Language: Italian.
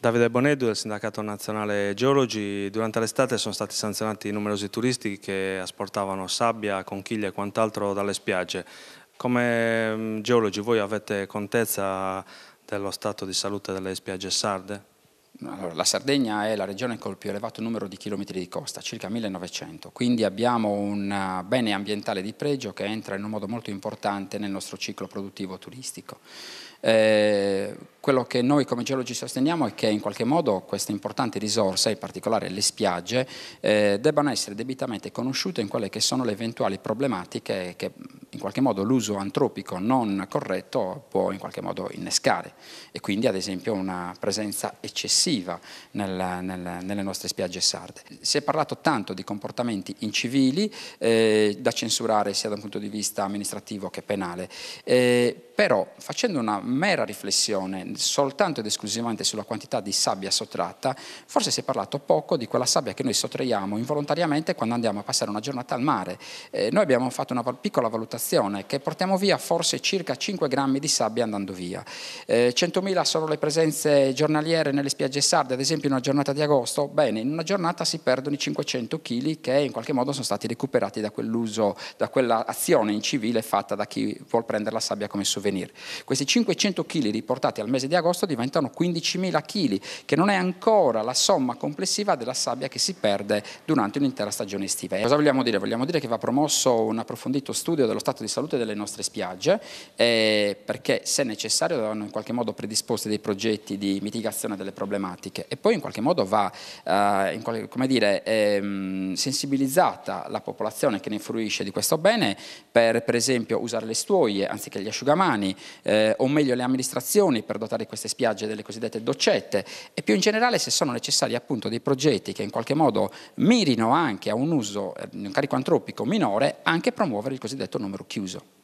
Davide Boneddu del Sindacato Nazionale Geologi, durante l'estate sono stati sanzionati numerosi turisti che asportavano sabbia, conchiglie e quant'altro dalle spiagge. Come mm, geologi voi avete contezza dello stato di salute delle spiagge sarde? Allora, la Sardegna è la regione col più elevato numero di chilometri di costa, circa 1900, quindi abbiamo un eh, bene ambientale di pregio che entra in un modo molto importante nel nostro ciclo produttivo turistico. Eh, quello che noi come geologi sosteniamo è che in qualche modo queste importanti risorse, in particolare le spiagge, eh, debbano essere debitamente conosciute in quelle che sono le eventuali problematiche che qualche modo l'uso antropico non corretto può in qualche modo innescare e quindi ad esempio una presenza eccessiva nella, nella, nelle nostre spiagge sarde. Si è parlato tanto di comportamenti incivili eh, da censurare sia da un punto di vista amministrativo che penale. Eh, però facendo una mera riflessione soltanto ed esclusivamente sulla quantità di sabbia sottratta, forse si è parlato poco di quella sabbia che noi sottraiamo involontariamente quando andiamo a passare una giornata al mare. Eh, noi abbiamo fatto una piccola valutazione che portiamo via forse circa 5 grammi di sabbia andando via. Eh, 100.000 sono le presenze giornaliere nelle spiagge sarde, ad esempio in una giornata di agosto, bene, in una giornata si perdono i 500 kg che in qualche modo sono stati recuperati da quell'uso, da quell'azione incivile fatta da chi vuol prendere la sabbia come souvenir venire. Questi 500 kg riportati al mese di agosto diventano 15.000 kg, che non è ancora la somma complessiva della sabbia che si perde durante un'intera stagione estiva. cosa vogliamo dire? Vogliamo dire che va promosso un approfondito studio dello stato di salute delle nostre spiagge, eh, perché se necessario vanno in qualche modo predisposti dei progetti di mitigazione delle problematiche e poi in qualche modo va eh, qualche, come dire, ehm, sensibilizzata la popolazione che ne fruisce di questo bene per per esempio usare le stuoie anziché gli asciugamani, urbani, eh, o meglio le amministrazioni per dotare queste spiagge delle cosiddette doccette e più in generale se sono necessari appunto dei progetti che in qualche modo mirino anche a un uso, di eh, un carico antropico minore, anche promuovere il cosiddetto numero chiuso.